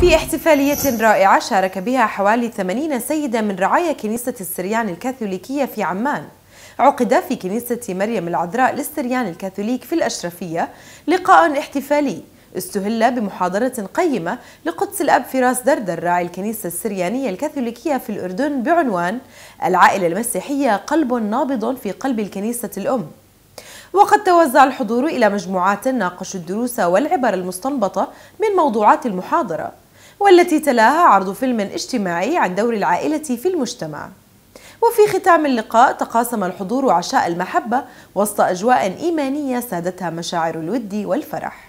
في احتفالية رائعة شارك بها حوالي 80 سيدة من رعايا كنيسة السريان الكاثوليكية في عمان عقد في كنيسة مريم العذراء للسريان الكاثوليك في الأشرفية لقاء احتفالي استهل بمحاضرة قيمة لقدس الأب فراس دردر راعي الكنيسة السريانية الكاثوليكية في الأردن بعنوان العائلة المسيحية قلب نابض في قلب الكنيسة الأم وقد توزع الحضور إلى مجموعات ناقشوا الدروس والعبر المستنبطة من موضوعات المحاضرة والتي تلاها عرض فيلم اجتماعي عن دور العائلة في المجتمع وفي ختام اللقاء تقاسم الحضور عشاء المحبة وسط أجواء إيمانية سادتها مشاعر الود والفرح